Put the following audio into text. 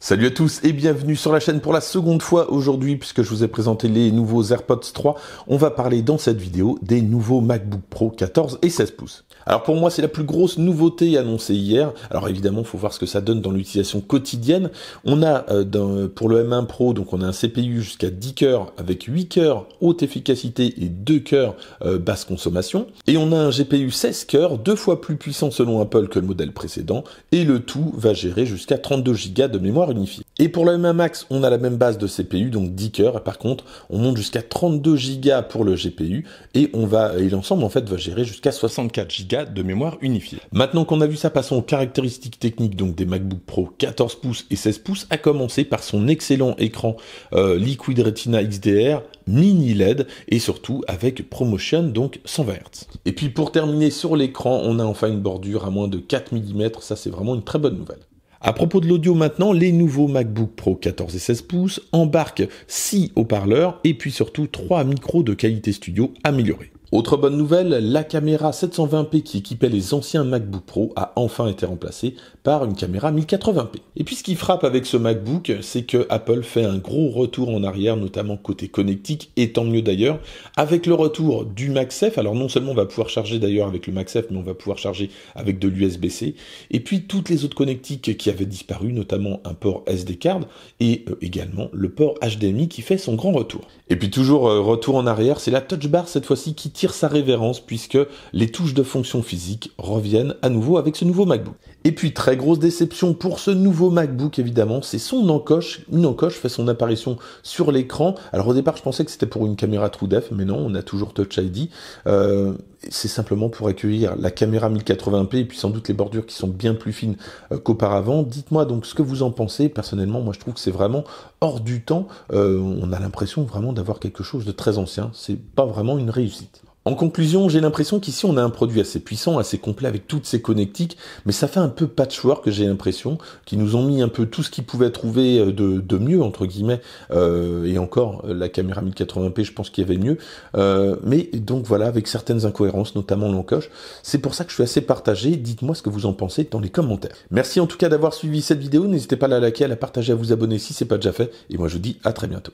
Salut à tous et bienvenue sur la chaîne pour la seconde fois aujourd'hui puisque je vous ai présenté les nouveaux AirPods 3. On va parler dans cette vidéo des nouveaux MacBook Pro 14 et 16 pouces. Alors pour moi c'est la plus grosse nouveauté annoncée hier. Alors évidemment faut voir ce que ça donne dans l'utilisation quotidienne. On a euh, pour le M1 Pro donc on a un CPU jusqu'à 10 cœurs avec 8 cœurs haute efficacité et 2 cœurs euh, basse consommation. Et on a un GPU 16 cœurs deux fois plus puissant selon Apple que le modèle précédent et le tout va gérer jusqu'à 32 Go de et pour le même Max, on a la même base de CPU, donc 10 cœurs. Par contre, on monte jusqu'à 32 Go pour le GPU et on va, et l'ensemble en fait va gérer jusqu'à 64 Go de mémoire unifiée. Maintenant qu'on a vu ça, passons aux caractéristiques techniques donc des MacBook Pro 14 pouces et 16 pouces, à commencer par son excellent écran euh, Liquid Retina XDR mini LED et surtout avec ProMotion donc 120 Hz. Et puis pour terminer sur l'écran, on a enfin une bordure à moins de 4 mm, ça c'est vraiment une très bonne nouvelle. À propos de l'audio maintenant, les nouveaux MacBook Pro 14 et 16 pouces embarquent 6 haut-parleurs et puis surtout 3 micros de qualité studio améliorés. Autre bonne nouvelle, la caméra 720p qui équipait les anciens MacBook Pro a enfin été remplacée par une caméra 1080p. Et puis ce qui frappe avec ce MacBook, c'est que Apple fait un gros retour en arrière, notamment côté connectique, et tant mieux d'ailleurs, avec le retour du MagSafe. Alors non seulement on va pouvoir charger d'ailleurs avec le MagSafe, mais on va pouvoir charger avec de l'USB-C. Et puis toutes les autres connectiques qui avaient disparu, notamment un port SD card et euh, également le port HDMI qui fait son grand retour. Et puis toujours euh, retour en arrière, c'est la Touch Bar cette fois-ci qui tire sa révérence puisque les touches de fonction physique reviennent à nouveau avec ce nouveau MacBook. Et puis très grosse déception pour ce nouveau MacBook évidemment, c'est son encoche. Une encoche fait son apparition sur l'écran. Alors au départ je pensais que c'était pour une caméra TrueDef, mais non, on a toujours Touch ID. Euh, c'est simplement pour accueillir la caméra 1080p et puis sans doute les bordures qui sont bien plus fines euh, qu'auparavant. Dites-moi donc ce que vous en pensez. Personnellement, moi je trouve que c'est vraiment hors du temps. Euh, on a l'impression vraiment d'avoir quelque chose de très ancien. C'est pas vraiment une réussite. En conclusion, j'ai l'impression qu'ici on a un produit assez puissant, assez complet avec toutes ses connectiques, mais ça fait un peu patchwork, j'ai l'impression, qui nous ont mis un peu tout ce qu'ils pouvaient trouver euh, de, de, mieux, entre guillemets, euh, et encore euh, la caméra 1080p, je pense qu'il y avait mieux, mais donc voilà, avec certaines incohérences, notamment l'encoche. C'est pour ça que je suis assez partagé, dites-moi ce que vous en pensez dans les commentaires. Merci en tout cas d'avoir suivi cette vidéo, n'hésitez pas à la liker, à la partager, à vous abonner si c'est pas déjà fait, et moi je vous dis à très bientôt.